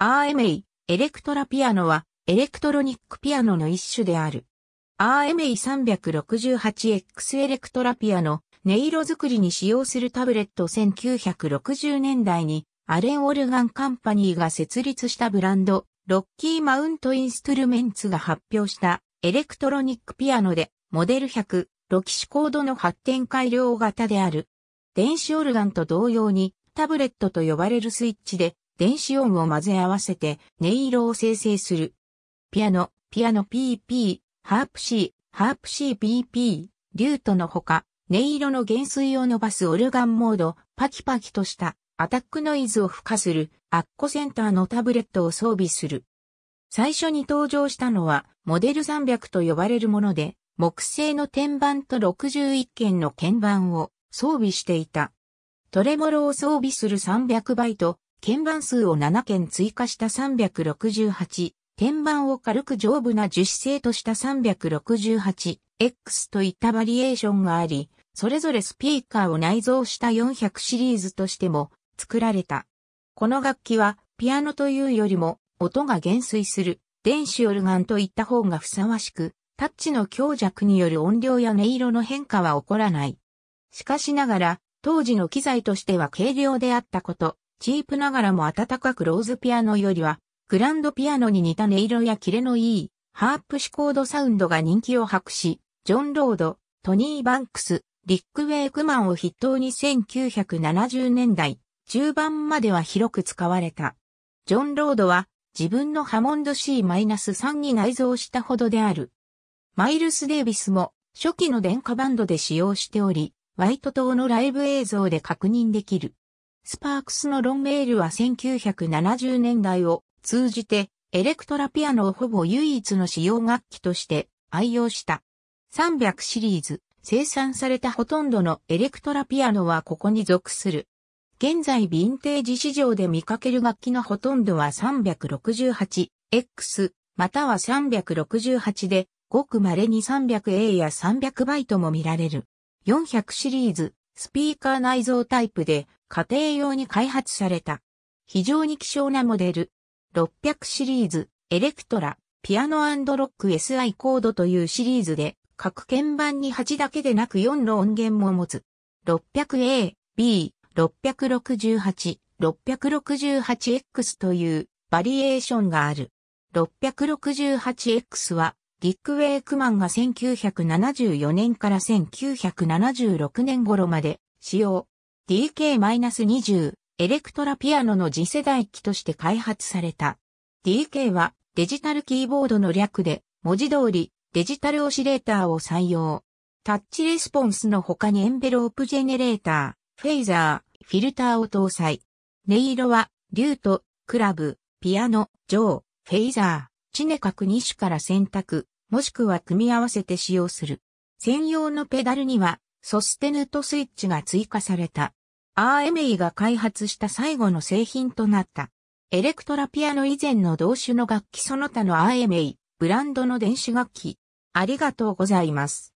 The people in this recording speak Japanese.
RMA、エレクトラピアノは、エレクトロニックピアノの一種である。RMA368X エレクトラピアノ、音色作りに使用するタブレット1960年代に、アレン・オルガン・カンパニーが設立したブランド、ロッキー・マウント・インストゥルメンツが発表した、エレクトロニックピアノで、モデル100、ロキシコードの発展改良型である。電子オルガンと同様に、タブレットと呼ばれるスイッチで、電子音を混ぜ合わせて音色を生成する。ピアノ、ピアノ PP、ハープ C、ハープ CPP、リュートのほか、音色の減衰を伸ばすオルガンモード、パキパキとしたアタックノイズを付加するアッコセンターのタブレットを装備する。最初に登場したのはモデル300と呼ばれるもので、木製の天板と61件の鍵盤を装備していた。トレモロを装備する300イト、鍵盤数を7件追加した368、鍵盤を軽く丈夫な樹脂製とした 368X といったバリエーションがあり、それぞれスピーカーを内蔵した400シリーズとしても作られた。この楽器はピアノというよりも音が減衰する電子オルガンといった方がふさわしく、タッチの強弱による音量や音色の変化は起こらない。しかしながら、当時の機材としては軽量であったこと、チープながらも温かくローズピアノよりは、グランドピアノに似た音色やキレのいい、ハープシコードサウンドが人気を博し、ジョン・ロード、トニー・バンクス、リック・ウェイクマンを筆頭に1970年代、中盤までは広く使われた。ジョン・ロードは自分のハモンド C-3 に内蔵したほどである。マイルス・デイビスも初期の電化バンドで使用しており、ワイト島のライブ映像で確認できる。スパークスのロンメールは1970年代を通じてエレクトラピアノをほぼ唯一の使用楽器として愛用した。300シリーズ生産されたほとんどのエレクトラピアノはここに属する。現在ヴィンテージ市場で見かける楽器のほとんどは 368X または368でごく稀に 300A や300バイトも見られる。400シリーズスピーカー内蔵タイプで家庭用に開発された。非常に希少なモデル。600シリーズ、エレクトラ、ピアノロック SI コードというシリーズで、各鍵盤に8だけでなく4の音源も持つ。600A、B、668、668X というバリエーションがある。668X は、ディック・ウェイクマンが1974年から1976年頃まで使用。DK-20 エレクトラピアノの次世代機として開発された。DK はデジタルキーボードの略で文字通りデジタルオシレーターを採用。タッチレスポンスの他にエンベロープジェネレーター、フェイザー、フィルターを搭載。音色は、リュート、クラブ、ピアノ、ジョー、フェイザー、チネ各2種から選択、もしくは組み合わせて使用する。専用のペダルには、ソステヌとスイッチが追加された。RMA が開発した最後の製品となった。エレクトラピアノ以前の同種の楽器その他の RMA ブランドの電子楽器。ありがとうございます。